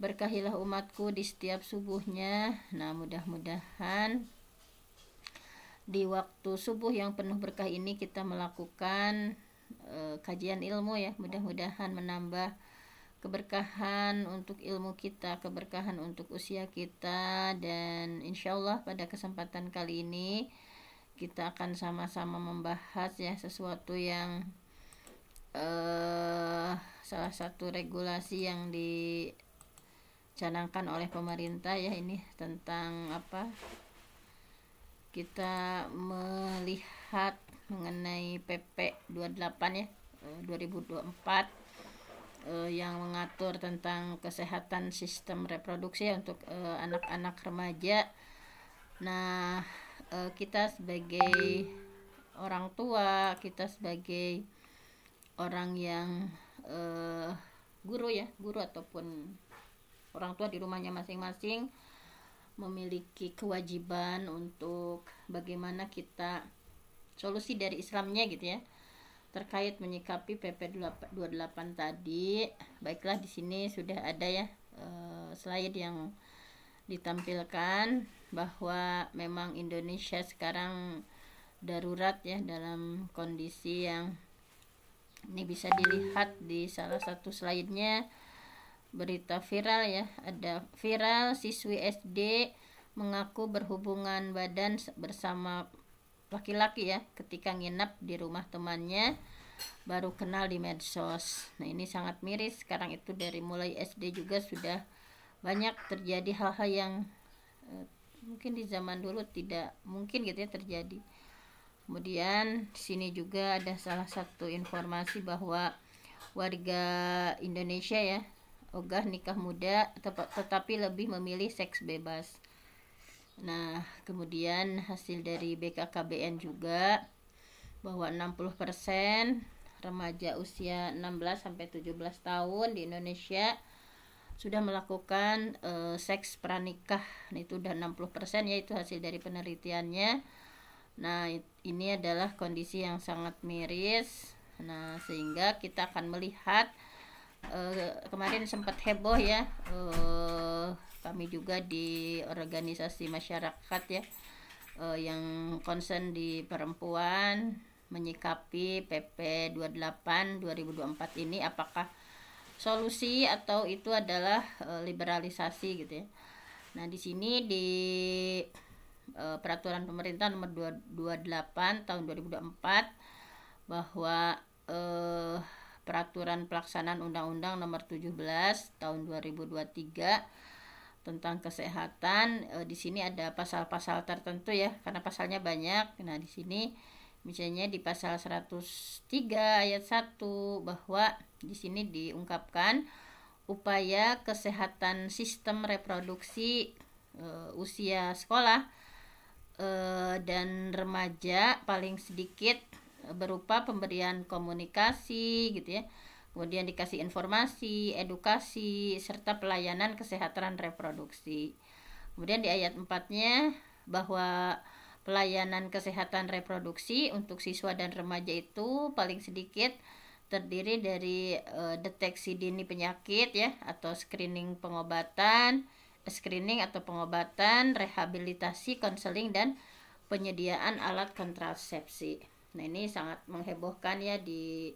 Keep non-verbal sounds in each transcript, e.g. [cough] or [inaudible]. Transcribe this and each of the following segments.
Berkahilah umatku di setiap subuhnya. Nah, mudah-mudahan di waktu subuh yang penuh berkah ini kita melakukan e, kajian ilmu ya. Mudah-mudahan menambah keberkahan untuk ilmu kita, keberkahan untuk usia kita, dan insyaallah pada kesempatan kali ini kita akan sama-sama membahas ya sesuatu yang eh, salah satu regulasi yang di dicanangkan oleh pemerintah ya ini tentang apa kita melihat mengenai PP 28 ya 2024 eh, eh, yang mengatur tentang kesehatan sistem reproduksi ya untuk eh, anak-anak eh, remaja. Nah, eh, kita sebagai orang tua, kita sebagai orang yang eh, guru ya, guru ataupun orang tua di rumahnya masing-masing memiliki kewajiban untuk bagaimana kita solusi dari Islamnya gitu ya terkait menyikapi PP 28 tadi baiklah di sini sudah ada ya eh, slide yang ditampilkan bahwa memang Indonesia sekarang darurat ya dalam kondisi yang ini bisa dilihat di salah satu slide-nya berita viral ya ada viral siswi SD mengaku berhubungan badan bersama laki-laki ya ketika nginep di rumah temannya baru kenal di medsos. Nah, ini sangat miris sekarang itu dari mulai SD juga sudah banyak terjadi hal-hal yang eh, mungkin di zaman dulu tidak mungkin gitu ya terjadi. Kemudian sini juga ada salah satu informasi bahwa warga Indonesia ya ogah nikah muda tetapi lebih memilih seks bebas. Nah, kemudian hasil dari BKKBN juga bahwa 60% remaja usia 16 sampai 17 tahun di Indonesia sudah melakukan e, seks pranikah. Nah, itu udah 60% yaitu hasil dari penelitiannya. Nah, ini adalah kondisi yang sangat miris. Nah, sehingga kita akan melihat uh, kemarin sempat heboh ya uh, kami juga di organisasi masyarakat ya uh, yang concern di perempuan menyikapi PP 28 2024 ini apakah solusi atau itu adalah uh, liberalisasi gitu ya. Nah, di sini di uh, peraturan pemerintah nomor 228 28 tahun 2024 bahwa uh, Peraturan Pelaksanaan Undang-Undang Nomor 17 Tahun 2023 tentang kesehatan. E, di sini ada pasal-pasal tertentu ya, karena pasalnya banyak. Nah, di sini misalnya di pasal 103 ayat 1 bahwa di sini diungkapkan upaya kesehatan sistem reproduksi e, usia sekolah e, dan remaja paling sedikit berupa pemberian komunikasi gitu ya kemudian dikasih informasi, edukasi, serta pelayanan kesehatan reproduksi. Kemudian di ayat 4 bahwa pelayanan kesehatan reproduksi untuk siswa dan remaja itu paling sedikit terdiri dari e, deteksi dini penyakit ya atau screening pengobatan, screening atau pengobatan, rehabilitasi, konseling dan penyediaan alat kontrasepsi. Nah, ini sangat menghebohkan ya di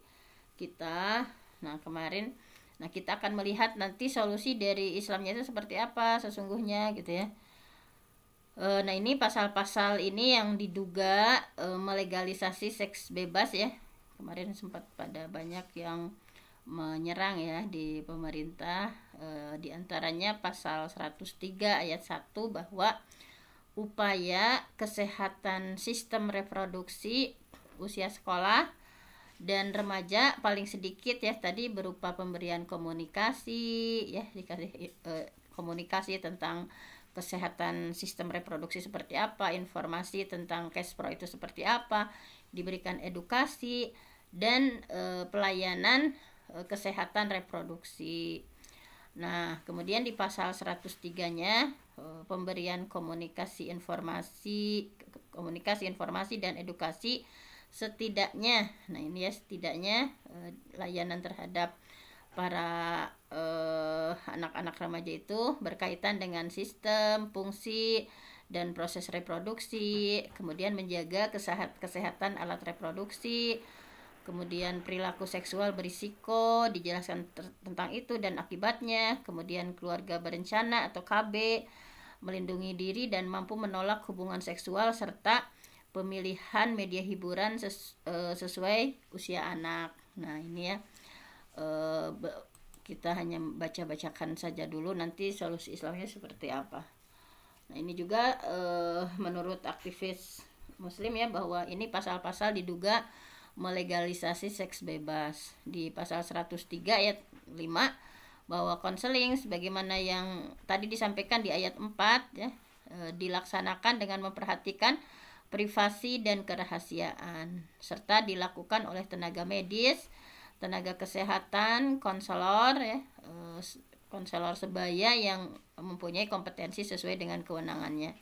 kita. Nah, kemarin nah kita akan melihat nanti solusi dari Islamnya itu seperti apa sesungguhnya gitu ya. E, nah, ini pasal-pasal ini yang diduga e, melegalisasi seks bebas ya. Kemarin sempat pada banyak yang menyerang ya di pemerintah e, di antaranya pasal 103 ayat 1 bahwa upaya kesehatan sistem reproduksi usia sekolah dan remaja paling sedikit ya tadi berupa pemberian komunikasi ya dikasih eh, komunikasi tentang kesehatan sistem reproduksi seperti apa, informasi tentang Kespro itu seperti apa, diberikan edukasi dan e, pelayanan e, kesehatan reproduksi. Nah, kemudian di pasal 103-nya e, eh, pemberian komunikasi informasi komunikasi informasi dan edukasi setidaknya nah ini ya setidaknya eh, layanan terhadap para eh, anak-anak eh, remaja itu berkaitan dengan sistem, fungsi dan proses reproduksi, kemudian menjaga kesehatan alat reproduksi, kemudian perilaku seksual berisiko, dijelaskan tentang itu dan akibatnya, kemudian keluarga berencana atau KB, melindungi diri dan mampu menolak hubungan seksual serta pemilihan media hiburan ses, uh, sesuai usia anak. Nah, ini ya Uh, kita hanya baca-bacakan saja dulu nanti solusi Islamnya seperti apa. Nah, ini juga uh, menurut aktivis muslim ya bahwa ini pasal-pasal diduga melegalisasi seks bebas di pasal 103 ayat 5 bahwa konseling sebagaimana yang tadi disampaikan di ayat 4 ya dilaksanakan dengan memperhatikan privasi dan kerahasiaan, serta dilakukan oleh tenaga medis, tenaga kesehatan, konselor, ya, eh, konselor sebaya yang mempunyai kompetensi sesuai dengan kewenangannya.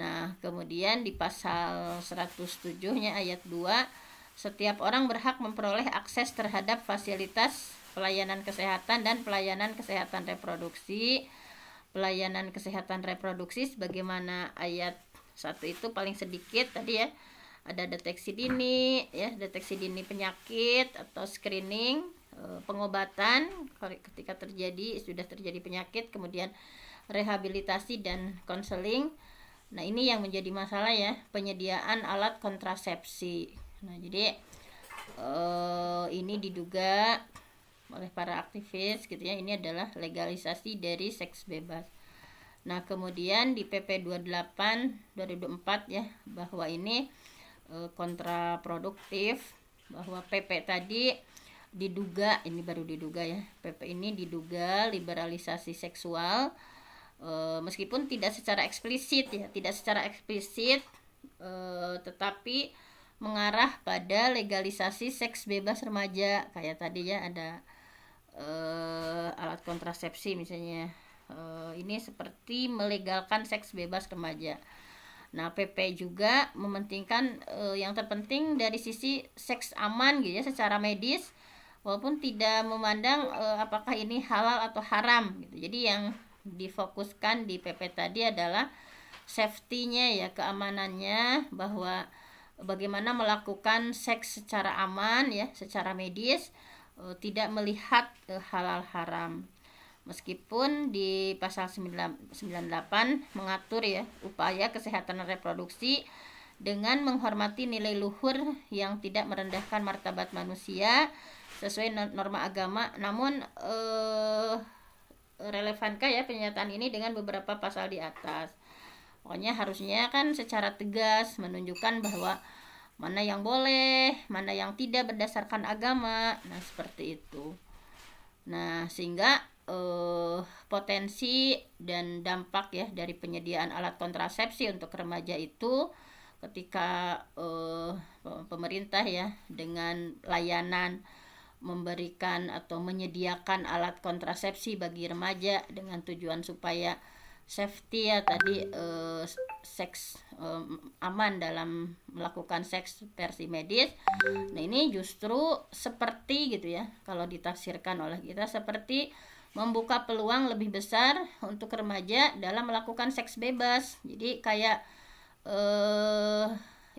Nah, kemudian di pasal 107-nya ayat 2 setiap orang berhak memperoleh akses terhadap fasilitas pelayanan kesehatan dan pelayanan kesehatan reproduksi. Pelayanan kesehatan reproduksi sebagaimana ayat satu itu paling sedikit tadi ya ada deteksi dini ya deteksi dini penyakit atau screening eh, pengobatan ketika terjadi sudah terjadi penyakit kemudian rehabilitasi dan konseling nah ini yang menjadi masalah ya penyediaan alat kontrasepsi nah jadi eh, ini diduga oleh para aktivis gitu ya ini adalah legalisasi dari seks bebas Nah, kemudian di PP 28 2004 ya bahwa ini e, kontraproduktif bahwa PP tadi diduga ini baru diduga ya. PP ini diduga liberalisasi seksual e, meskipun tidak secara eksplisit ya, tidak secara eksplisit e, tetapi mengarah pada legalisasi seks bebas remaja kayak tadi ya ada e, alat kontrasepsi misalnya Eh, ini seperti melegalkan seks bebas remaja. Nah, PP juga mementingkan uh, yang terpenting dari sisi seks aman gitu ya secara medis walaupun tidak memandang uh, apakah ini halal atau haram gitu. Jadi yang difokuskan di PP tadi adalah safety-nya ya, keamanannya bahwa bagaimana melakukan seks secara aman ya, secara medis tidak melihat halal haram. Meskipun di pasal 98 mengatur ya upaya kesehatan reproduksi dengan menghormati nilai luhur yang tidak merendahkan martabat manusia sesuai norma agama. Namun eh, relevankah ya pernyataan ini dengan beberapa pasal di atas? Pokoknya harusnya kan secara tegas menunjukkan bahwa mana yang boleh, mana yang tidak berdasarkan agama. Nah, seperti itu. Nah, sehingga eh, potensi dan dampak ya dari penyediaan alat kontrasepsi untuk remaja itu ketika eh, pemerintah ya dengan layanan memberikan atau menyediakan alat kontrasepsi bagi remaja dengan tujuan supaya safety ya tadi eh, seks eh, aman dalam melakukan seks versi medis. Nah, ini justru seperti gitu ya kalau ditafsirkan oleh kita seperti membuka peluang lebih besar untuk remaja dalam melakukan seks bebas. Jadi kayak eh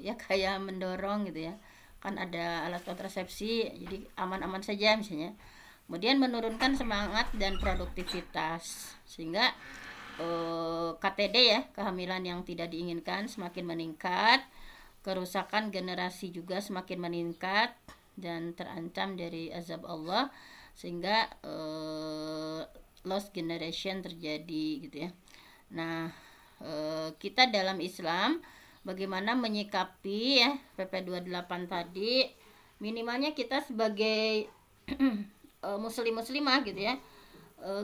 ya kayak mendorong gitu ya. Kan ada alat kontrasepsi, jadi aman-aman saja misalnya. Kemudian menurunkan semangat dan produktivitas sehingga eh, KTD ya, kehamilan yang tidak diinginkan semakin meningkat, kerusakan generasi juga semakin meningkat dan terancam dari azab Allah sehingga uh, eh, loss generation terjadi gitu ya. Nah, uh, kita dalam Islam bagaimana menyikapi ya PP28 tadi minimalnya kita sebagai [clears throat] eh, muslim muslimah gitu ya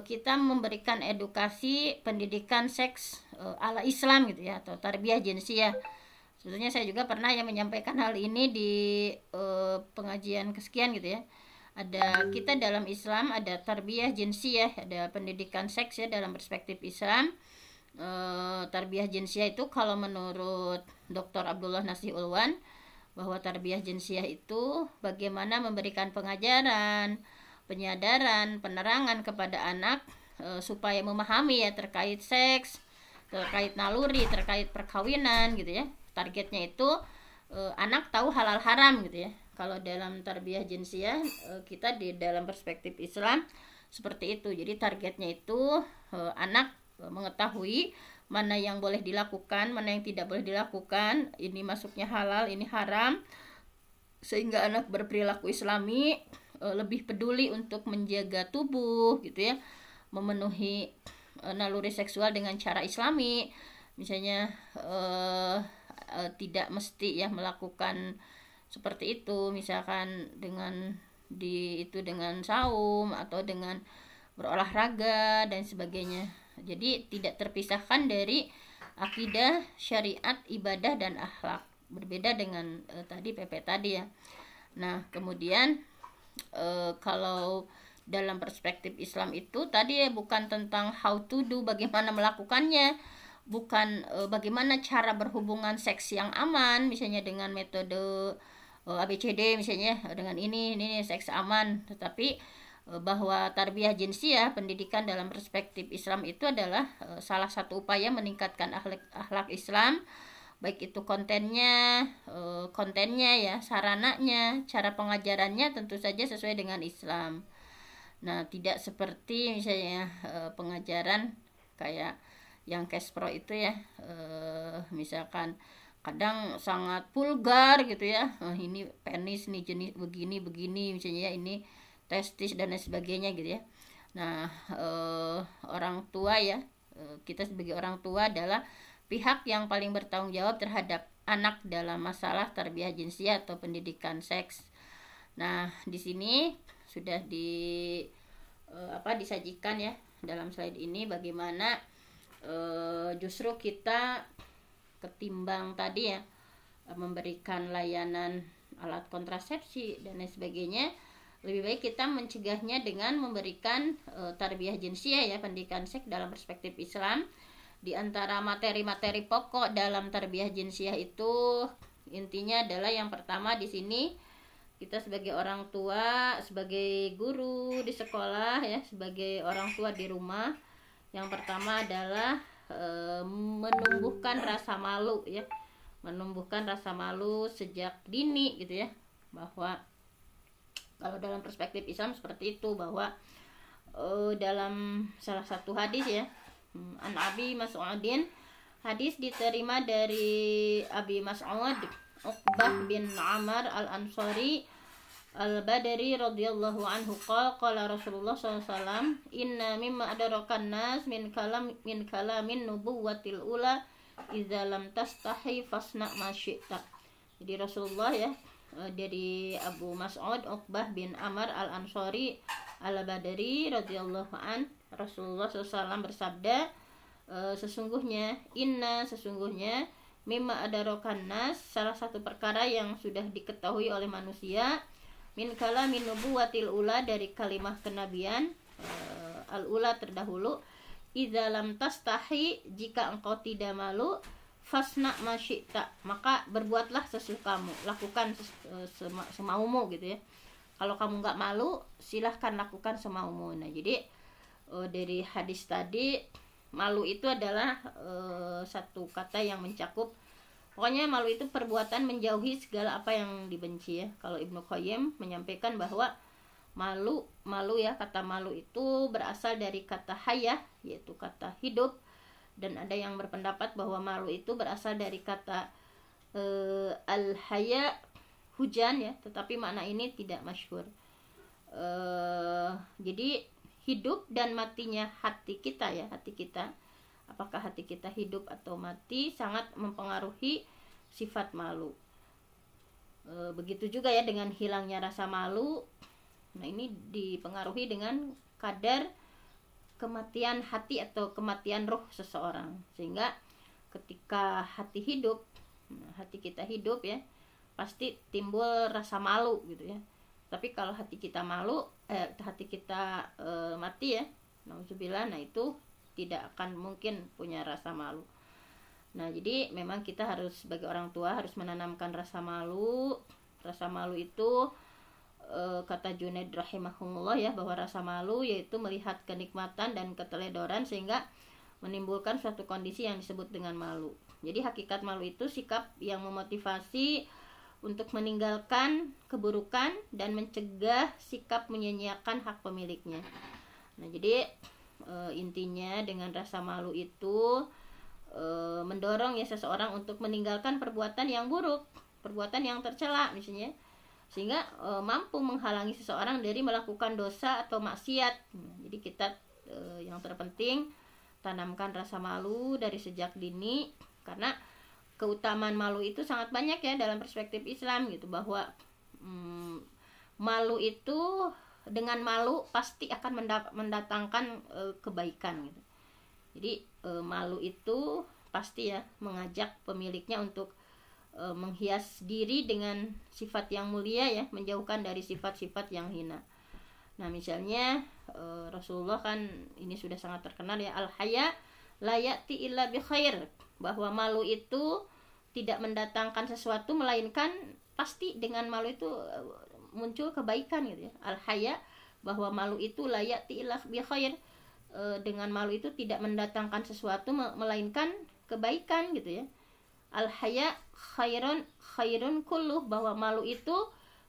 kita memberikan edukasi pendidikan seks ala Islam gitu ya atau tarbiyah ya. sebetulnya saya juga pernah yang menyampaikan hal ini di pengajian kesekian gitu ya ada kita dalam Islam ada tarbiyah jinsiyah ada pendidikan seks ya dalam perspektif Islam e, tarbiyah jinsiyah itu kalau menurut Dr. Abdullah Nasih Ulwan bahwa tarbiyah jinsiyah itu bagaimana memberikan pengajaran penyadaran penerangan kepada anak e, supaya memahami ya terkait seks terkait naluri, terkait perkawinan gitu ya. Targetnya itu e, anak tahu halal haram gitu ya. Kalau dalam tarbiyah jinsiah eh, kita di dalam perspektif Islam seperti itu. Jadi targetnya itu eh, anak eh, mengetahui mana yang boleh dilakukan, mana yang tidak boleh dilakukan, ini masuknya halal, ini haram. Sehingga anak berperilaku islami lebih peduli untuk menjaga tubuh gitu ya, memenuhi naluri seksual dengan cara islami misalnya tidak mesti ya melakukan seperti itu misalkan dengan di itu dengan saum atau dengan berolahraga dan sebagainya jadi tidak terpisahkan dari akidah syariat ibadah dan akhlak berbeda dengan e, tadi PP tadi ya nah kemudian e, kalau dalam perspektif Islam itu tadi ya bukan tentang how to do bagaimana melakukannya bukan e, bagaimana cara berhubungan seks yang aman misalnya dengan metode Eh, ABCD misalnya eh, dengan ini ini seks aman tetapi eh, bahwa tarbiyah jinsiah ya, pendidikan dalam perspektif Islam itu adalah salah satu upaya meningkatkan akhlak akhlak Islam baik itu kontennya kontennya ya sarananya cara pengajarannya tentu saja sesuai dengan Islam nah tidak seperti misalnya pengajaran kayak yang kespro itu ya misalkan kadang sangat vulgar gitu ya nah, ini penis nih jenis begini begini misalnya ya ini testis dan lain sebagainya gitu ya nah eh, orang tua ya eh, kita sebagai orang tua adalah pihak yang paling bertanggung jawab terhadap anak dalam masalah terbiah jenis atau pendidikan seks nah di sini sudah di eh, apa disajikan ya dalam slide ini bagaimana eh, justru kita ketimbang tadi ya memberikan layanan alat kontrasepsi dan lain sebagainya lebih baik kita mencegahnya dengan memberikan e, tarbiyah jinsiah ya pendidikan seks dalam perspektif Islam di antara materi-materi pokok dalam tarbiyah jinsiah itu intinya adalah yang pertama di sini kita sebagai orang tua, sebagai guru di sekolah ya, sebagai orang tua di rumah yang pertama adalah Eh, menumbuhkan rasa malu ya menumbuhkan rasa malu sejak dini gitu ya bahwa kalau dalam perspektif Islam seperti itu bahwa e, dalam salah satu hadis ya hmm, An Abi Mas'udin hadis diterima dari Abi Mas'ud Uqbah bin Amr Al Ansari Al-Badri radhiyallahu anhu qala Rasulullah SAW inna mimma adarakan nas min kalam min kalamin nubuwwatil ula idza lam tastahi fasna ma syi'ta. Jadi Rasulullah ya e, dari Abu Mas'ud Uqbah bin Amr Al-Ansori Al-Badri radhiyallahu an Rasulullah SAW bersabda e, sesungguhnya inna sesungguhnya mimma adarakan nas salah satu perkara yang sudah diketahui oleh manusia min kalamin nubuwatil ula dari kalimah kenabian uh, eh, al ula terdahulu idza lam tastahi jika engkau tidak malu fasna tak maka berbuatlah sesukamu lakukan ses, eh, sema, semaumu gitu ya kalau kamu nggak malu silahkan lakukan semaumu nah jadi uh, dari hadis tadi malu itu adalah uh, satu kata yang mencakup Pokoknya malu itu perbuatan menjauhi segala apa yang dibenci ya. Kalau Ibnu Qayyim menyampaikan bahwa malu, malu ya kata malu itu berasal dari kata hayah yaitu kata hidup dan ada yang berpendapat bahwa malu itu berasal dari kata e, eh, al haya hujan ya, tetapi makna ini tidak masyhur. E, jadi hidup dan matinya hati kita ya, hati kita apakah hati kita hidup atau mati sangat mempengaruhi sifat malu e, begitu juga ya dengan hilangnya rasa malu nah ini dipengaruhi dengan kadar kematian hati atau kematian roh seseorang sehingga ketika hati hidup nah, hati kita hidup ya pasti timbul rasa malu gitu ya tapi kalau hati kita malu eh hati kita eh, mati ya nah itu tidak akan mungkin punya rasa malu. Nah, jadi memang kita harus sebagai orang tua harus menanamkan rasa malu. Rasa malu itu e, kata Junaid Rahimahumullah ya bahwa rasa malu yaitu melihat kenikmatan dan keteledoran sehingga menimbulkan suatu kondisi yang disebut dengan malu. Jadi hakikat malu itu sikap yang memotivasi untuk meninggalkan keburukan dan mencegah sikap menyanyiakan hak pemiliknya. Nah, jadi e, intinya dengan rasa malu itu e, mendorong ya seseorang untuk meninggalkan perbuatan yang buruk, perbuatan yang tercela misalnya sehingga e, mampu menghalangi seseorang dari melakukan dosa atau maksiat. Jadi kita e, yang terpenting tanamkan rasa malu dari sejak dini karena keutamaan malu itu sangat banyak ya dalam perspektif Islam gitu bahwa hmm, malu itu dengan malu pasti akan mendatangkan e, kebaikan gitu. Jadi e, malu itu pasti ya mengajak pemiliknya untuk e, menghias diri dengan sifat yang mulia ya, menjauhkan dari sifat-sifat yang hina. Nah, misalnya e, Rasulullah kan ini sudah sangat terkenal ya al haya layati illa bi khair, bahwa malu itu tidak mendatangkan sesuatu melainkan pasti dengan malu itu muncul kebaikan gitu ya al haya bahwa malu itu layak tilah bi khair e, dengan malu itu tidak mendatangkan sesuatu melainkan kebaikan gitu ya al haya khairun khairun kulluh bahwa malu itu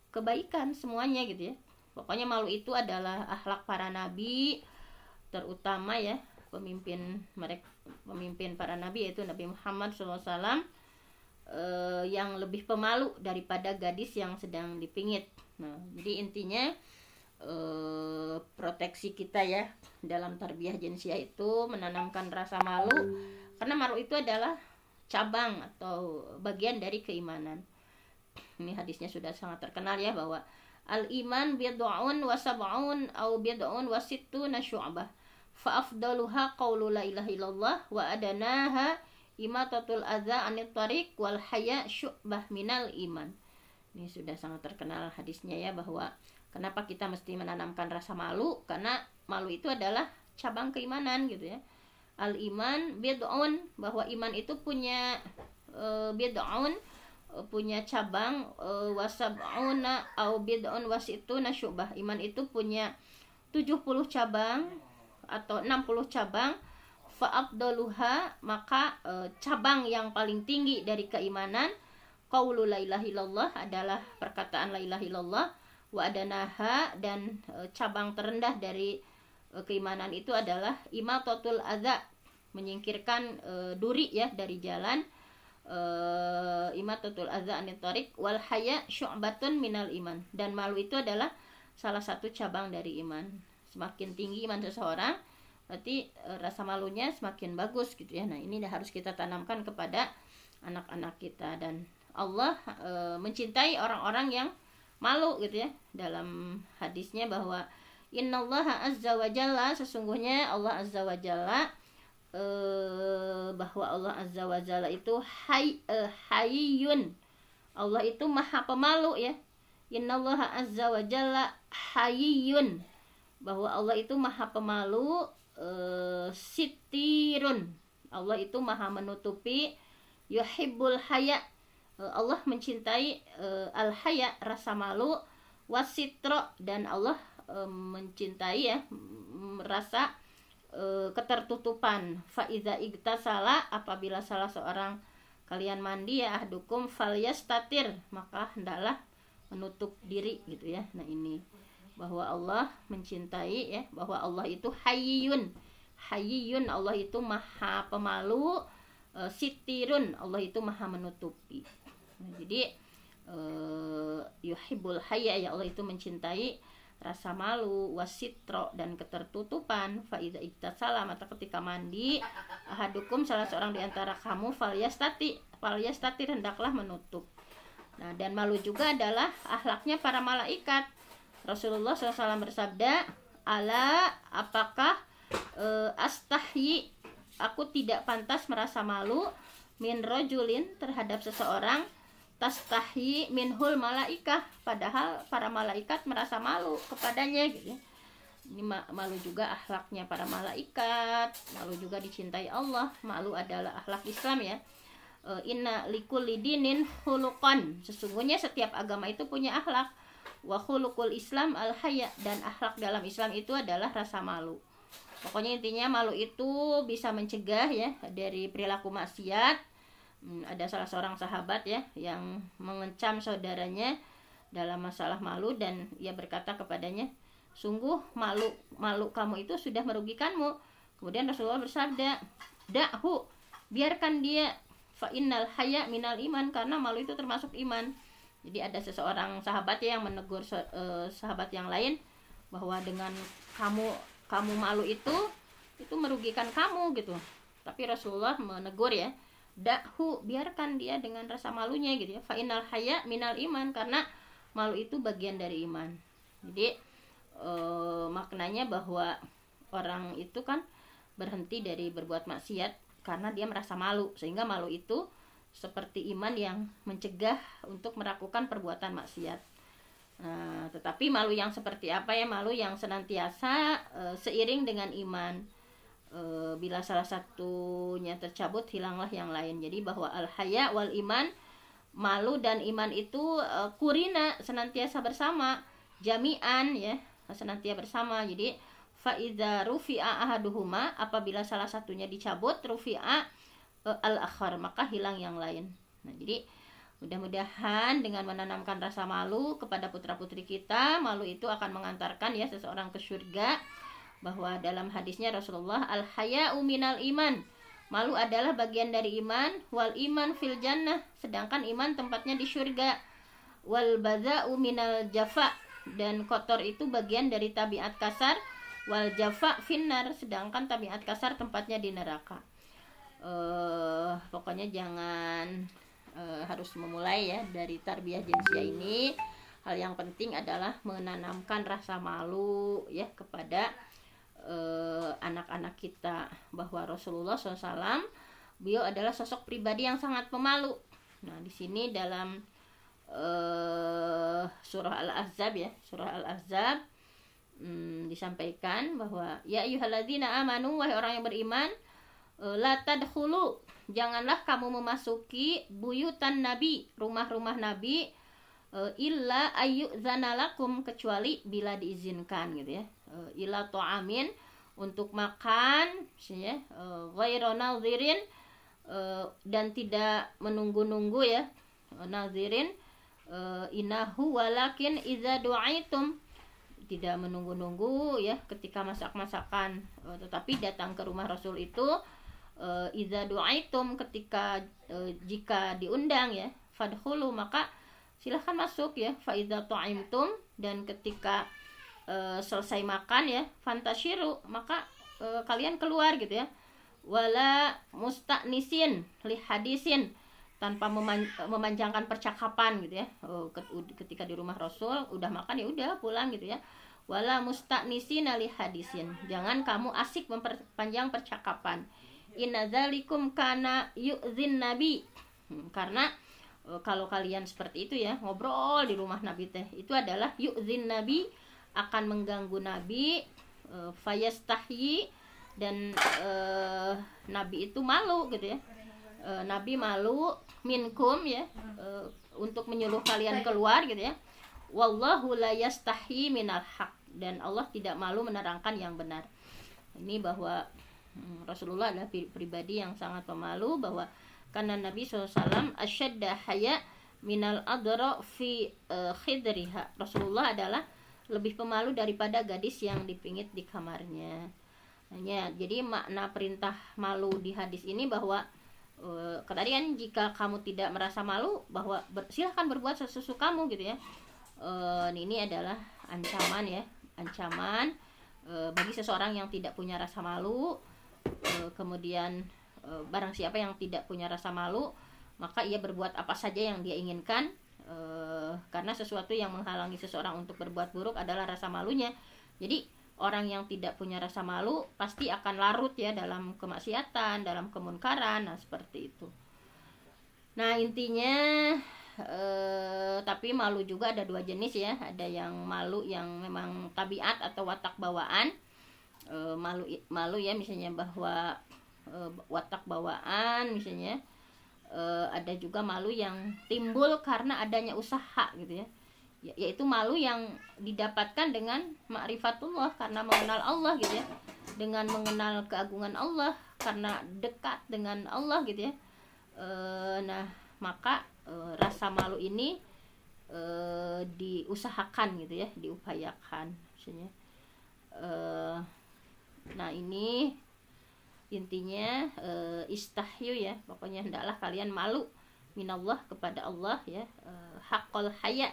kebaikan semuanya gitu ya pokoknya malu itu adalah akhlak para nabi terutama ya pemimpin mereka pemimpin para nabi yaitu Nabi Muhammad SAW uh, yang lebih pemalu daripada gadis yang sedang dipingit. Nah, jadi intinya uh, proteksi kita ya dalam tarbiyah jinsiah itu menanamkan rasa malu karena malu itu adalah cabang atau bagian dari keimanan. Ini hadisnya sudah sangat terkenal ya bahwa al iman bid'un doaun sab'un au bid'un doaun sittuna syu'bah fa afdaluha qawlu la ilaha illallah wa adanaha Ima totul aza anit tarik wal haya syu'bah minal iman. Ini sudah sangat terkenal hadisnya ya bahwa kenapa kita mesti menanamkan rasa malu karena malu itu adalah cabang keimanan gitu ya. Al iman bid'un bahwa iman itu punya uh, bid'un uh, punya cabang e, wasab'una au bid'un wasituna syubah. Iman itu punya 70 cabang atau 60 cabang fa'abdoluha maka e, cabang yang paling tinggi dari keimanan qaulu la adalah perkataan la wa dan e, cabang terendah dari e, keimanan itu adalah totul adza menyingkirkan e, duri ya dari jalan e, imatatul adza anil tariq wal haya syu'batun minal iman dan malu itu adalah salah satu cabang dari iman semakin tinggi iman seseorang berarti e, rasa malunya semakin bagus gitu ya nah ini harus kita tanamkan kepada anak-anak kita dan Allah e, mencintai orang-orang yang malu gitu ya dalam hadisnya bahwa innallaha azza wa jalla sesungguhnya Allah azza wa jalla e, bahwa Allah azza wa jalla itu hay e, hayyun Allah itu maha pemalu ya innallaha azza wa jalla hayyun bahwa Allah itu maha pemalu uh, sitirun Allah itu maha menutupi yuhibbul haya uh, Allah mencintai uh, eh, al haya rasa malu wasitro dan Allah uh, mencintai ya merasa uh, ketertutupan faiza igtasala apabila salah seorang kalian mandi ya ahdukum falyastatir maka hendaklah menutup diri gitu ya nah ini bahwa Allah mencintai ya bahwa Allah itu hayyun hayyun Allah itu maha pemalu e, sitirun Allah itu maha menutupi nah, jadi e, yuhibul hayya ya Allah itu mencintai rasa malu wasitro dan ketertutupan faida iktasala mata ketika mandi hadukum salah seorang di antara kamu faliyastati faliyastati hendaklah menutup nah dan malu juga adalah ahlaknya para malaikat Rasulullah SAW bersabda, "Ala, apakah e, astahyi aku tidak pantas merasa malu min rojulin terhadap seseorang min hul malaikah padahal para malaikat merasa malu kepadanya gitu Ini malu juga akhlaknya para malaikat, malu juga dicintai Allah, malu adalah akhlak Islam ya. Eh, inna likulli dinin Sesungguhnya setiap agama itu punya akhlak wa khuluqul Islam al haya dan akhlak dalam Islam itu adalah rasa malu. Pokoknya intinya malu itu bisa mencegah ya dari perilaku maksiat. Hmm, ada salah seorang sahabat ya yang mengecam saudaranya dalam masalah malu dan ia berkata kepadanya, "Sungguh malu malu kamu itu sudah merugikanmu." Kemudian Rasulullah bersabda, "Dakhu, biarkan dia fa innal haya minal iman karena malu itu termasuk iman." jadi ada seseorang sahabatnya yang menegur eh, sahabat yang lain bahwa dengan kamu kamu malu itu itu merugikan kamu gitu tapi Rasulullah menegur ya dakhu biarkan dia dengan rasa malunya gitu ya fainal haya minal iman karena malu itu bagian dari iman jadi e, maknanya bahwa orang itu kan berhenti dari berbuat maksiat karena dia merasa malu sehingga malu itu seperti iman yang mencegah untuk melakukan perbuatan maksiat. Nah, tetapi malu yang seperti apa ya? Malu yang senantiasa e, seiring dengan iman. E, bila salah satunya tercabut, hilanglah yang lain. Jadi bahwa al-haya wal iman malu dan iman itu e, kurina senantiasa bersama, jami'an ya, senantiasa bersama. Jadi faida rufi'a ahaduhuma apabila salah satunya dicabut rufi'a al akhar maka hilang yang lain nah jadi mudah-mudahan dengan menanamkan rasa malu kepada putra putri kita malu itu akan mengantarkan ya seseorang ke surga bahwa dalam hadisnya Rasulullah al haya uminal iman Malu adalah bagian dari iman, wal iman fil jannah, sedangkan iman tempatnya di surga. Wal baza uminal jafa dan kotor itu bagian dari tabiat kasar, wal jafa finnar, sedangkan tabiat kasar tempatnya di neraka uh, pokoknya jangan uh, harus memulai ya dari tarbiyah jinsia ini hal yang penting adalah menanamkan rasa malu ya kepada eh, anak-anak uh, kita bahwa Rasulullah SAW beliau adalah sosok pribadi yang sangat pemalu. Nah di sini dalam uh, surah Al Azab ya surah Al Azab hmm, disampaikan bahwa ya ayuhaladzina amanu wahai orang yang beriman Eh, Latadhulu janganlah kamu memasuki buyutan nabi rumah-rumah nabi eh, illa ayu zanalakum kecuali bila diizinkan gitu ya eh, illa to'amin untuk makan ya ghaironal zirin dan tidak menunggu-nunggu ya nazirin inahu walakin iza du'aitum tidak menunggu-nunggu ya ketika masak-masakan tetapi datang ke rumah Rasul itu uh, iza du'aitum ketika uh, jika diundang ya fadhulu maka silahkan masuk ya fa iza ta'imtum dan ketika uh, selesai makan ya fantasyiru maka uh, kalian keluar gitu ya wala mustanisin li hadisin tanpa meman, memanjangkan percakapan gitu ya oh, ketika di rumah Rasul udah makan ya udah pulang gitu ya wala mustanisin li hadisin jangan kamu asik memperpanjang percakapan inna kana yu'zin nabi hmm, karena e, kalau kalian seperti itu ya ngobrol di rumah nabi teh itu adalah yu'zin nabi akan mengganggu nabi e, fayastahyi dan e, nabi itu malu gitu ya e, nabi malu minkum ya e, untuk menyuruh kalian keluar gitu ya wallahu la yastahi minal haq dan Allah tidak malu menerangkan yang benar ini bahwa Hmm, Rasulullah adalah pribadi yang sangat pemalu bahwa karena Nabi SAW asyadda haya minal adra fi uh, khidriha. Rasulullah adalah lebih pemalu daripada gadis yang dipingit di kamarnya. Ya, jadi makna perintah malu di hadis ini bahwa e, eh, tadi kan jika kamu tidak merasa malu bahwa ber, silahkan berbuat sesusu kamu gitu ya. Eh, ini adalah ancaman ya, ancaman e, bagi seseorang yang tidak punya rasa malu Eh, kemudian e, barang siapa yang tidak punya rasa malu maka ia berbuat apa saja yang dia inginkan eh, karena sesuatu yang menghalangi seseorang untuk berbuat buruk adalah rasa malunya jadi orang yang tidak punya rasa malu pasti akan larut ya dalam kemaksiatan dalam kemunkaran nah seperti itu nah intinya e, tapi malu juga ada dua jenis ya ada yang malu yang memang tabiat atau watak bawaan Eh, malu malu ya misalnya bahwa e, watak bawaan misalnya e, ada juga malu yang timbul karena adanya usaha gitu ya, ya yaitu malu yang didapatkan dengan makrifatullah karena mengenal Allah gitu ya dengan mengenal keagungan Allah karena dekat dengan Allah gitu ya e, nah maka e, rasa malu ini e, diusahakan gitu ya diupayakan misalnya nah ini intinya e, istahyu ya pokoknya hendaklah kalian malu minallah kepada Allah ya e, eh, hakol haya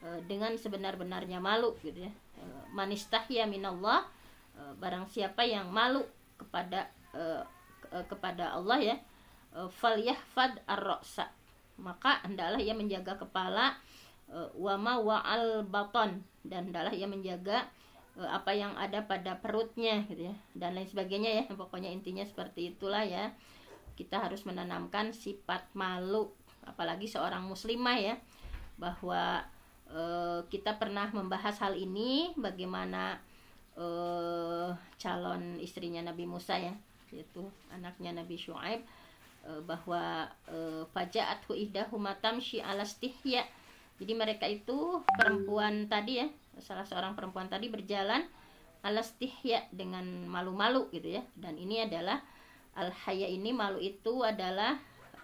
e, dengan sebenar-benarnya malu gitu ya e, manistahya minallah e, barang siapa yang malu kepada e, kepada Allah ya e, fal yahfad arrosa maka hendaklah ia menjaga kepala e, wama al baton dan hendaklah ia menjaga Eh, apa yang ada pada perutnya gitu ya dan lain sebagainya ya [laughs] pokoknya intinya seperti itulah ya kita harus menanamkan sifat malu apalagi seorang muslimah ya bahwa e, kita pernah membahas hal ini bagaimana e, calon istrinya Nabi Musa ya yaitu anaknya Nabi Shu'aib e, bahwa e, fajaat huidahumatam shi ya jadi mereka itu perempuan tadi ya salah seorang perempuan tadi berjalan alastihya dengan malu-malu gitu ya dan ini adalah al haya ini malu itu adalah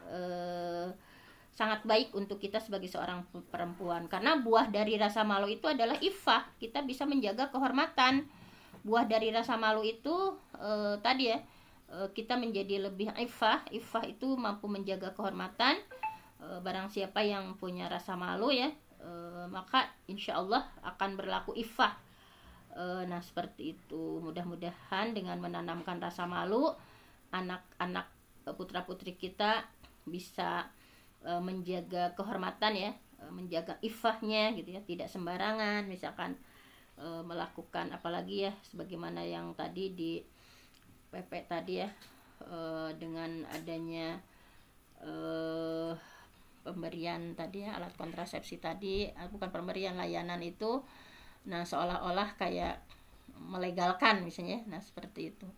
e, sangat baik untuk kita sebagai seorang perempuan karena buah dari rasa malu itu adalah ifah kita bisa menjaga kehormatan buah dari rasa malu itu e, tadi ya e, kita menjadi lebih ifah ifah itu mampu menjaga kehormatan e, barang siapa yang punya rasa malu ya e, maka insya Allah akan berlaku ifah e, eh, nah seperti itu mudah-mudahan dengan menanamkan rasa malu anak-anak putra putri kita bisa e, menjaga kehormatan ya e, menjaga ifahnya gitu ya tidak sembarangan misalkan e, melakukan apalagi ya sebagaimana yang tadi di PP tadi ya e, dengan adanya eh pemberian tadi ya alat kontrasepsi tadi eh, bukan pemberian layanan itu nah seolah-olah kayak melegalkan misalnya nah seperti itu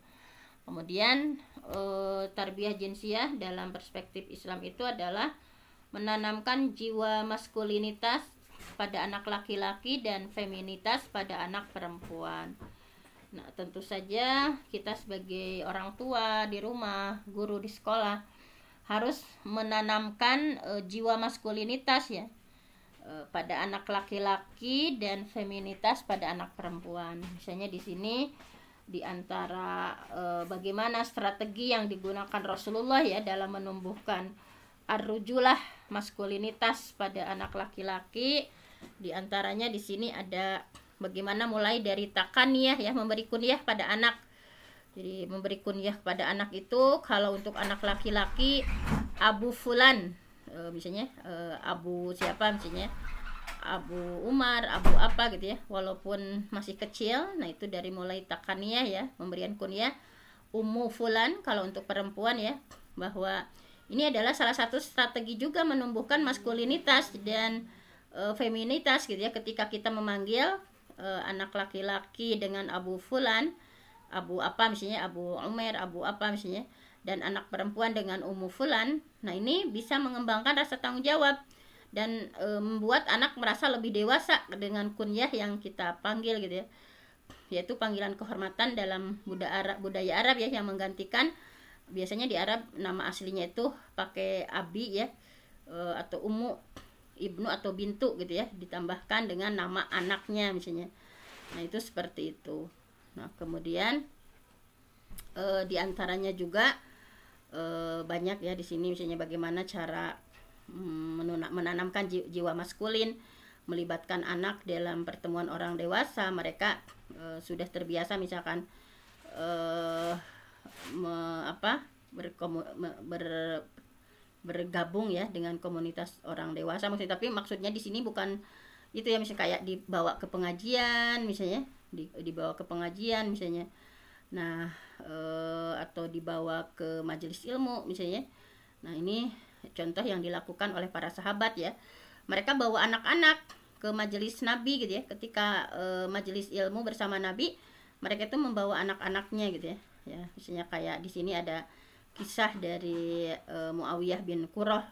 kemudian e, tarbiyah jinsiah dalam perspektif Islam itu adalah menanamkan jiwa maskulinitas pada anak laki-laki dan feminitas pada anak perempuan nah tentu saja kita sebagai orang tua di rumah guru di sekolah harus menanamkan e, jiwa maskulinitas ya e, pada anak laki-laki dan feminitas pada anak perempuan. Misalnya di sini di antara e, bagaimana strategi yang digunakan Rasulullah ya dalam menumbuhkan arrujulah maskulinitas pada anak laki-laki di antaranya di sini ada bagaimana mulai dari takaniyah ya memberi kunyah pada anak jadi memberi kunyah kepada anak itu kalau untuk anak laki-laki Abu Fulan e, misalnya e, Abu siapa misalnya Abu Umar, Abu apa gitu ya walaupun masih kecil nah itu dari mulai takannya ya pemberian kunyah Ummu Fulan kalau untuk perempuan ya bahwa ini adalah salah satu strategi juga menumbuhkan maskulinitas dan e, feminitas gitu ya ketika kita memanggil e, anak laki-laki dengan Abu Fulan Abu apa misalnya Abu Umar, Abu apa misalnya dan anak perempuan dengan Ummu Fulan nah ini bisa mengembangkan rasa tanggung jawab dan e, membuat anak merasa lebih dewasa dengan kunyah yang kita panggil gitu ya yaitu panggilan kehormatan dalam budaya Arab, budaya Arab ya yang menggantikan biasanya di Arab nama aslinya itu pakai abi ya e, atau umu ibnu atau bintu gitu ya ditambahkan dengan nama anaknya misalnya nah itu seperti itu Nah, kemudian e, eh, diantaranya juga e, banyak ya di sini misalnya bagaimana cara mm, menuna, menanamkan jiwa maskulin, melibatkan anak dalam pertemuan orang dewasa, mereka e, sudah terbiasa misalkan e, me, apa berkomu, ber, bergabung ya dengan komunitas orang dewasa maksudnya tapi maksudnya di sini bukan itu ya misalnya kayak dibawa ke pengajian misalnya di, dibawa ke pengajian misalnya nah e, atau dibawa ke majelis ilmu misalnya nah ini contoh yang dilakukan oleh para sahabat ya mereka bawa anak-anak ke majelis nabi gitu ya ketika e, majelis ilmu bersama nabi mereka itu membawa anak-anaknya gitu ya ya misalnya kayak di sini ada kisah dari e, Muawiyah bin Kuroh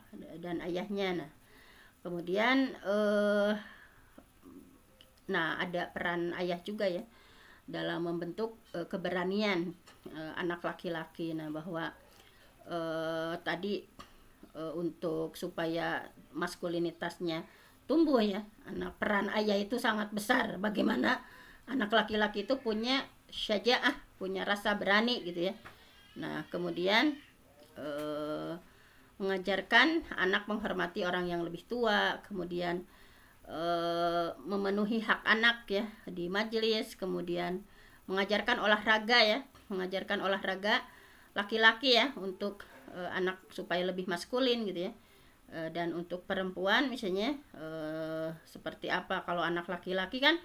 dan ayahnya nah kemudian eh Nah, ada peran ayah juga ya dalam membentuk e, keberanian e, anak laki-laki. Nah, bahwa e, tadi e, untuk supaya maskulinitasnya tumbuh ya, anak peran ayah itu sangat besar. Bagaimana anak laki-laki itu punya syajaah, punya rasa berani gitu ya. Nah, kemudian e, mengajarkan anak menghormati orang yang lebih tua, kemudian uh, memenuhi hak anak ya di majelis, kemudian mengajarkan olahraga ya, mengajarkan olahraga laki-laki ya untuk e, anak supaya lebih maskulin gitu ya. E, dan untuk perempuan misalnya e, seperti apa kalau anak laki-laki kan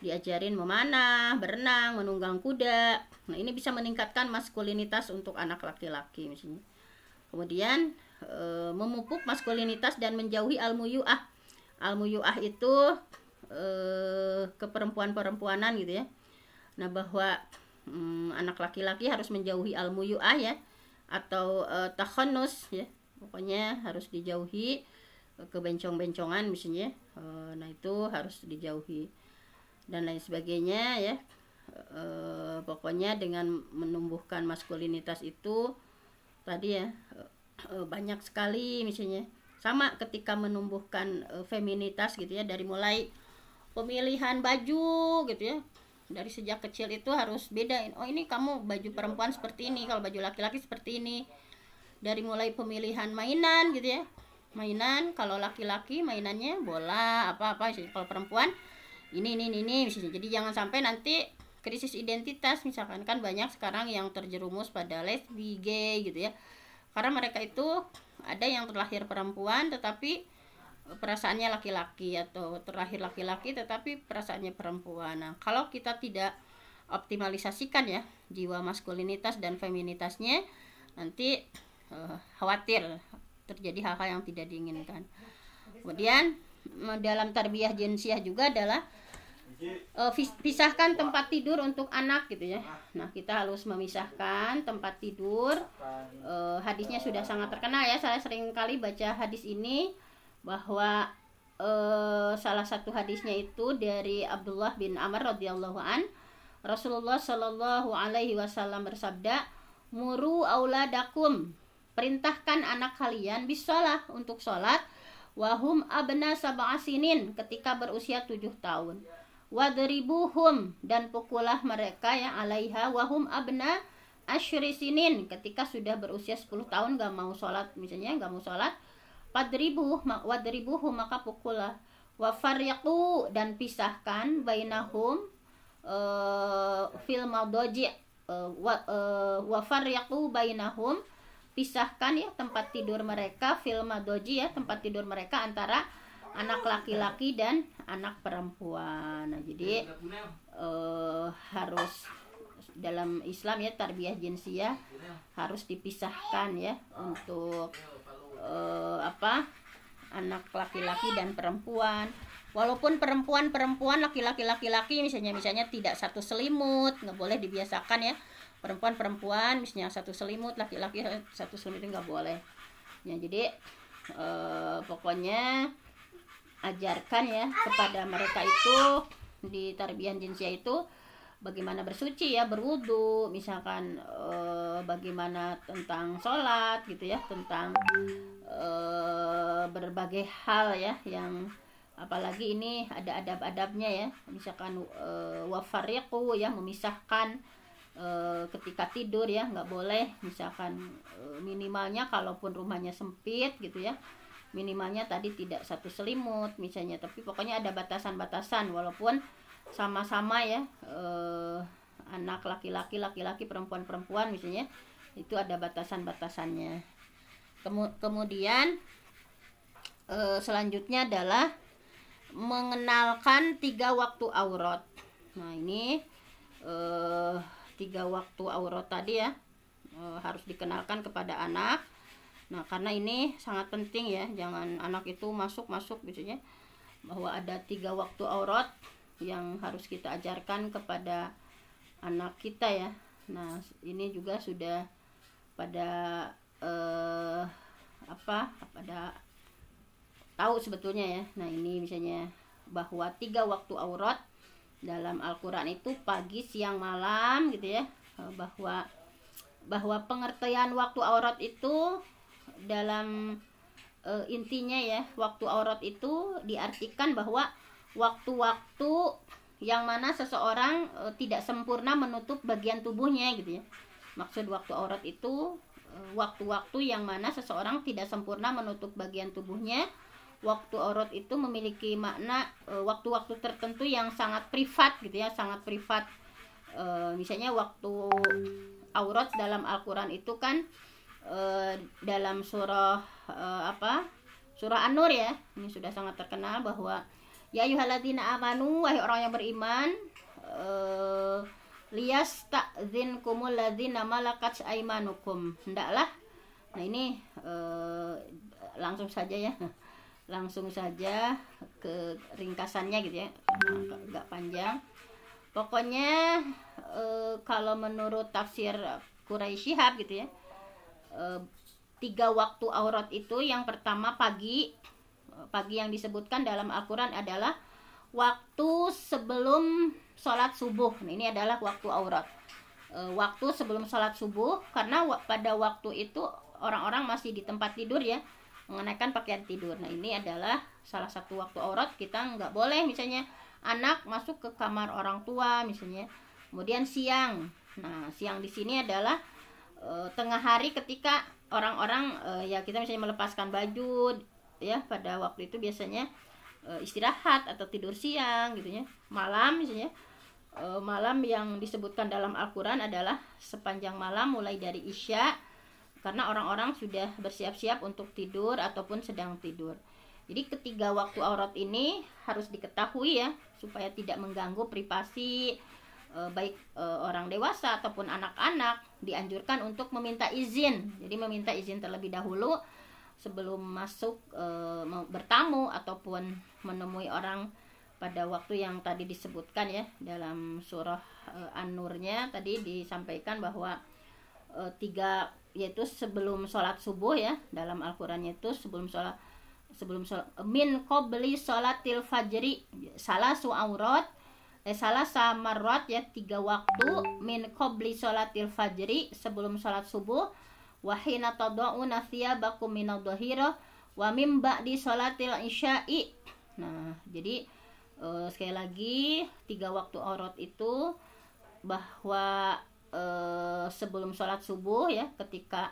diajarin memanah, berenang, menunggang kuda. Nah, ini bisa meningkatkan maskulinitas untuk anak laki-laki misalnya. Kemudian e, memupuk maskulinitas dan menjauhi al-muyu'ah. Al-muyu'ah itu eh, keperempuan-perempuanan gitu ya. Nah, bahwa hmm, anak laki-laki harus menjauhi al-muyu'ah ya atau eh, ya. Pokoknya harus dijauhi eh, kebencong-bencongan misalnya. Ya. Eh, nah, itu harus dijauhi dan lain sebagainya ya. Eh, pokoknya dengan menumbuhkan maskulinitas itu tadi ya eh, banyak sekali misalnya sama ketika menumbuhkan eh, feminitas gitu ya dari mulai pemilihan baju gitu ya dari sejak kecil itu harus bedain oh ini kamu baju perempuan seperti ini kalau baju laki-laki seperti ini dari mulai pemilihan mainan gitu ya mainan kalau laki-laki mainannya bola apa-apa kalau perempuan ini ini ini, misalnya. jadi jangan sampai nanti krisis identitas misalkan kan banyak sekarang yang terjerumus pada lesbi gay gitu ya karena mereka itu ada yang terlahir perempuan tetapi perasaannya laki-laki atau terakhir laki-laki tetapi perasaannya perempuan. Nah, kalau kita tidak optimalisasikan ya jiwa maskulinitas dan feminitasnya nanti eh, khawatir terjadi hal-hal yang tidak diinginkan. Kemudian mm, dalam tarbiyah jinsiah juga adalah uh, pisahkan tempat tidur untuk anak gitu ya. Nah kita harus memisahkan tempat tidur. Uh, hadisnya sudah sangat terkenal ya. Saya sering kali baca hadis ini bahwa uh, salah satu hadisnya itu dari Abdullah bin Amr radhiyallahu an Rasulullah Shallallahu alaihi wasallam bersabda muru auladakum perintahkan anak kalian bisalah untuk sholat wahum abna sab'asinin ketika berusia tujuh tahun wadribuhum dan pukulah mereka yang alaiha wahum abna asyrisinin ketika sudah berusia 10 tahun gak mau sholat misalnya gak mau sholat Padribuh wadribuhu maka pukullah wafaryaku dan pisahkan bainahum uh, fil madoji uh, eh, wa, uh, bainahum pisahkan ya tempat tidur mereka fil madoji ya tempat tidur mereka antara anak laki-laki dan anak perempuan. Nah, jadi uh, harus dalam Islam ya tarbiyah jinsiah harus dipisahkan ya untuk uh, apa anak laki-laki dan perempuan walaupun perempuan perempuan laki-laki laki-laki misalnya misalnya tidak satu selimut nggak boleh dibiasakan ya perempuan perempuan misalnya satu selimut laki-laki satu selimut nggak boleh ya jadi eh, pokoknya ajarkan ya kepada mereka itu di tarbiyah jinsia itu bagaimana bersuci ya berwudu misalkan e, bagaimana tentang sholat gitu ya tentang e, berbagai hal ya yang apalagi ini ada adab-adabnya ya misalkan e, eh, wafariku ya memisahkan ketika tidur ya nggak boleh misalkan minimalnya kalaupun rumahnya sempit gitu ya minimalnya tadi tidak satu selimut misalnya tapi pokoknya ada batasan-batasan walaupun sama-sama ya eh, anak laki-laki laki-laki perempuan-perempuan misalnya itu ada batasan-batasannya kemudian eh, selanjutnya adalah mengenalkan tiga waktu aurat nah ini eh, tiga waktu aurat tadi ya eh, harus dikenalkan kepada anak nah karena ini sangat penting ya jangan anak itu masuk masuk biasanya bahwa ada tiga waktu aurat yang harus kita ajarkan kepada anak kita ya. Nah, ini juga sudah pada eh, apa? pada tahu sebetulnya ya. Nah, ini misalnya bahwa tiga waktu aurat dalam Al-Qur'an itu pagi, siang, malam gitu ya. Eh, bahwa bahwa pengertian waktu aurat itu dalam e, intinya ya, waktu aurat itu diartikan bahwa waktu-waktu yang mana seseorang e, tidak sempurna menutup bagian tubuhnya gitu ya. Maksud waktu aurat itu e, waktu-waktu e, yang mana seseorang tidak sempurna menutup bagian tubuhnya. Waktu aurat itu memiliki makna e, waktu-waktu e, tertentu yang sangat privat gitu ya, sangat privat. E, misalnya waktu aurat dalam Al-Qur'an itu kan e, dalam surah e, apa? Surah An-Nur ya. Ini sudah sangat terkenal bahwa ya ayuhalladzina amanu wahai orang yang beriman lias eh, lias takzinkumul nama malakat aimanukum hendaklah nah ini eh, langsung saja ya [laughs] langsung saja ke ringkasannya gitu ya nggak panjang pokoknya eh, kalau menurut tafsir Quraisy Shihab gitu ya tiga waktu aurat itu yang pertama pagi pagi yang disebutkan dalam Al-Quran adalah waktu sebelum sholat subuh. Nah, ini adalah waktu aurat. E, waktu sebelum sholat subuh karena pada waktu itu orang-orang masih di tempat tidur ya mengenakan pakaian tidur. Nah ini adalah salah satu waktu aurat kita nggak boleh misalnya anak masuk ke kamar orang tua misalnya. Kemudian siang. Nah siang di sini adalah e, tengah hari ketika orang-orang e, ya kita misalnya melepaskan baju ya pada waktu itu biasanya e, istirahat atau tidur siang gitu ya malam misalnya e, malam yang disebutkan dalam Al-Quran adalah sepanjang malam mulai dari isya karena orang-orang sudah bersiap-siap untuk tidur ataupun sedang tidur jadi ketiga waktu aurat ini harus diketahui ya supaya tidak mengganggu privasi e, baik e, orang dewasa ataupun anak-anak dianjurkan untuk meminta izin. Jadi meminta izin terlebih dahulu sebelum masuk e, mau bertamu ataupun menemui orang pada waktu yang tadi disebutkan ya dalam surah e, eh, an nurnya tadi disampaikan bahwa e, tiga yaitu sebelum sholat subuh ya dalam Al-Qurannya itu sebelum sholat sebelum sholat, min qabli sholatil fajri salah suaurat eh salah samarot ya tiga waktu min sholat sholatil fajri sebelum sholat subuh wahina tadau thiyabakum baku dhahirah wa mim ba'di solatil isya'i nah jadi uh, sekali lagi tiga waktu orot itu bahwa uh, sebelum sholat subuh ya ketika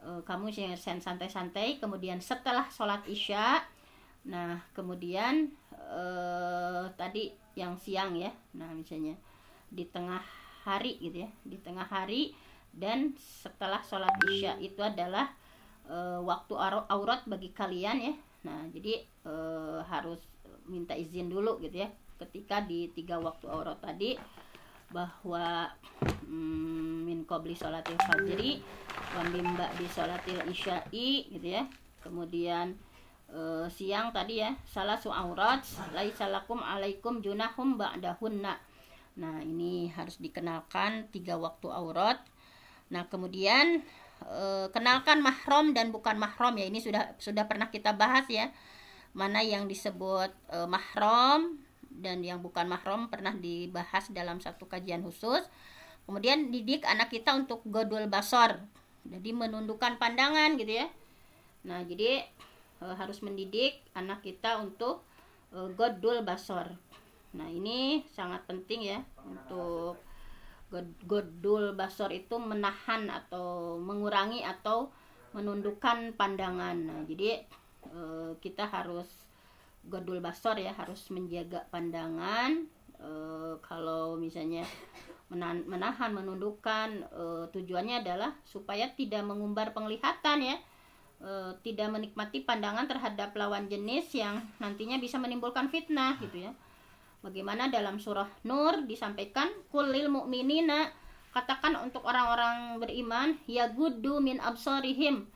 uh, kamu santai-santai kemudian setelah sholat isya nah kemudian tadi yang siang ya nah misalnya di tengah hari gitu ya di tengah hari dan setelah sholat isya itu adalah e, waktu aurat bagi kalian ya nah jadi e, harus minta izin dulu gitu ya ketika di tiga waktu aurat tadi bahwa mm, min qabli sholatil fajri wa di sholatil isya'i gitu ya kemudian e, siang tadi ya salah aurat lai salakum, alaikum junahum ba'dahunna nah ini harus dikenalkan tiga waktu aurat Nah, kemudian e, kenalkan mahrom dan bukan mahrom ya. Ini sudah sudah pernah kita bahas ya. Mana yang disebut e, mahram dan yang bukan mahrom pernah dibahas dalam satu kajian khusus. Kemudian didik anak kita untuk godul basor. Jadi menundukkan pandangan gitu ya. Nah, jadi e, harus mendidik anak kita untuk e, godul basor. Nah, ini sangat penting ya untuk godul basor itu menahan atau mengurangi atau menundukkan pandangan nah, jadi e, kita harus godul basor ya harus menjaga pandangan e, kalau misalnya menahan, menahan menundukkan e, tujuannya adalah supaya tidak mengumbar penglihatan ya e, tidak menikmati pandangan terhadap lawan jenis yang nantinya bisa menimbulkan fitnah gitu ya Bagaimana dalam surah Nur disampaikan kulil mukminina katakan untuk orang-orang beriman ya gudu min absorihim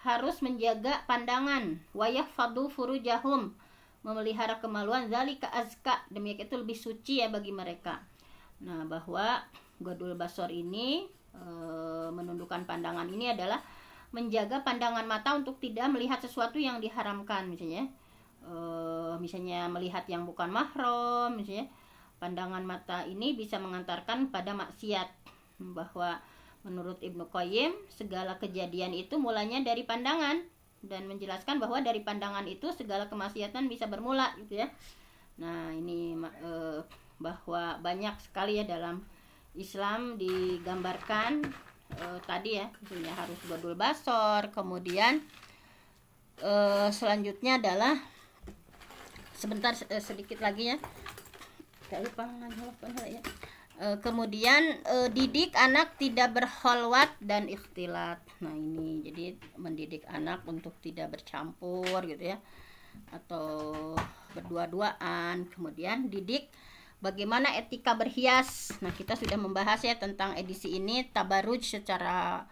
harus menjaga pandangan wayah fadu furujahum memelihara kemaluan zalika azka demi itu lebih suci ya bagi mereka nah bahwa godul basor ini e, menundukkan pandangan ini adalah menjaga pandangan mata untuk tidak melihat sesuatu yang diharamkan misalnya uh, misalnya melihat yang bukan mahram misalnya pandangan mata ini bisa mengantarkan pada maksiat bahwa menurut Ibnu Qayyim segala kejadian itu mulanya dari pandangan dan menjelaskan bahwa dari pandangan itu segala kemaksiatan bisa bermula gitu ya. Nah, ini uh, bahwa banyak sekali ya dalam Islam digambarkan uh, tadi ya, misalnya harus godul basor, kemudian uh, selanjutnya adalah sebentar uh, sedikit lagi ya, ya. Eh, kemudian uh, didik anak tidak berholwat dan ikhtilat nah ini jadi mendidik anak untuk tidak bercampur gitu ya atau berdua-duaan kemudian didik bagaimana etika berhias nah kita sudah membahas ya tentang edisi ini tabaruj secara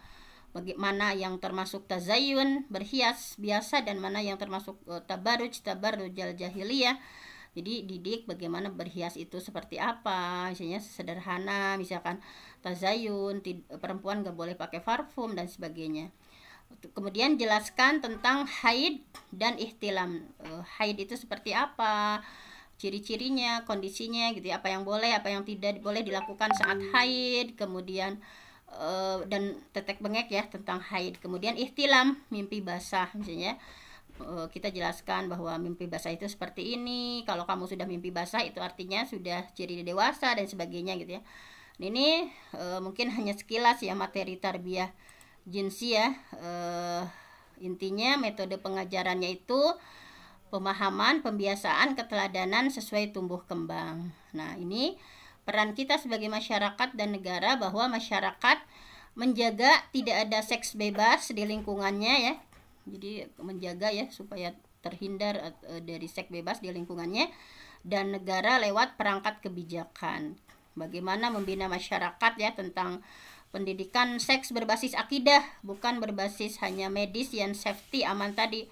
bagaimana yang termasuk tazayun berhias biasa dan mana yang termasuk uh, tabaruj al jahiliyah jadi didik bagaimana berhias itu seperti apa misalnya sederhana misalkan tazayun perempuan gak boleh pakai parfum dan sebagainya kemudian jelaskan tentang haid dan ihtilam uh, haid itu seperti apa ciri-cirinya kondisinya gitu ya apa yang boleh apa yang tidak boleh dilakukan saat haid kemudian Eh, dan tetek bengek ya tentang haid. Kemudian ihtilam, mimpi basah misalnya. Eh, kita jelaskan bahwa mimpi basah itu seperti ini. Kalau kamu sudah mimpi basah itu artinya sudah ciri dewasa dan sebagainya gitu ya. Ini eh, mungkin hanya sekilas ya materi tarbiyah jinsi ya. intinya metode pengajarannya itu pemahaman, pembiasaan, keteladanan sesuai tumbuh kembang. Nah, ini peran kita sebagai masyarakat dan negara bahwa masyarakat menjaga tidak ada seks bebas di lingkungannya ya. Jadi menjaga ya supaya terhindar eh, dari seks bebas di lingkungannya dan negara lewat perangkat kebijakan. Bagaimana membina masyarakat ya tentang pendidikan seks berbasis akidah bukan berbasis hanya medis yang safety aman tadi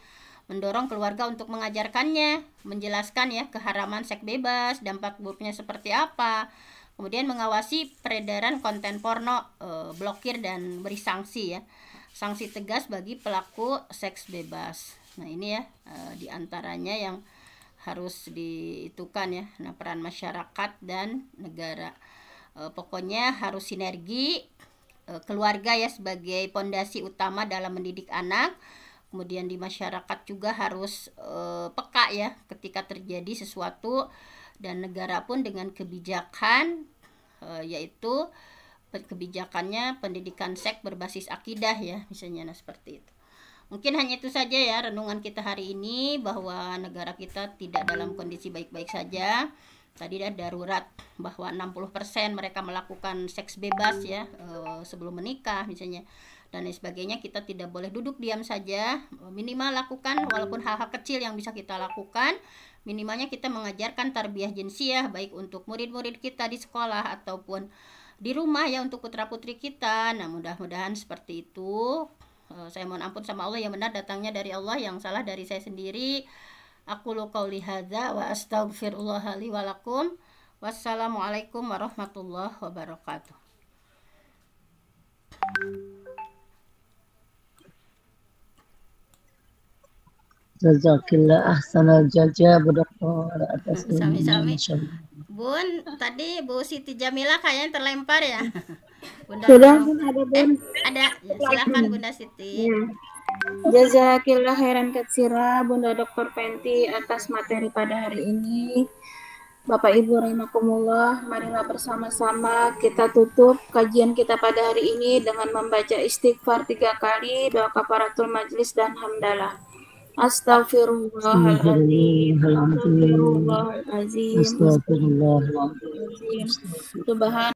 mendorong keluarga untuk mengajarkannya, menjelaskan ya keharaman seks bebas, dampak buruknya seperti apa, kemudian mengawasi peredaran konten porno, e, blokir dan beri sanksi ya, sanksi tegas bagi pelaku seks bebas. Nah ini ya e, eh, diantaranya yang harus diitukan ya, nah peran masyarakat dan negara. E, pokoknya harus sinergi e, keluarga ya sebagai pondasi utama dalam mendidik anak kemudian di masyarakat juga harus e, peka ya ketika terjadi sesuatu dan negara pun dengan kebijakan e, yaitu kebijakannya pendidikan seks berbasis akidah ya misalnya nah seperti itu mungkin hanya itu saja ya renungan kita hari ini bahwa negara kita tidak dalam kondisi baik-baik saja tadi ada darurat bahwa 60% mereka melakukan seks bebas ya e, sebelum menikah misalnya dan lain sebagainya kita tidak boleh duduk diam saja minimal lakukan walaupun hal-hal kecil yang bisa kita lakukan minimalnya kita mengajarkan tarbiyah jinsiah baik untuk murid-murid kita di sekolah ataupun di rumah ya untuk putra putri kita nah mudah-mudahan seperti itu eh, saya mohon ampun sama Allah yang benar datangnya dari Allah yang salah dari saya sendiri aku lu qauli wa astaghfirullah li wa lakum wassalamualaikum warahmatullahi wabarakatuh Jazakillah ahsanal jaja dokter atas ini. Bun, tadi Bu Siti Jamila kayaknya terlempar ya. Bunda Sudah Bun ada eh, Bun. Eh, ada. Ya, silakan Bunda Siti. Ya. Jazakillah heran katsira Bunda Dr. Penti atas materi pada hari ini. Bapak Ibu rahimakumullah, marilah bersama-sama kita tutup kajian kita pada hari ini dengan membaca istighfar tiga kali, doa kaparatul majlis dan hamdalah. Astaghfirullahaladzim. Astaghfirullahaladzim. Astaghfirullahaladzim. Subhan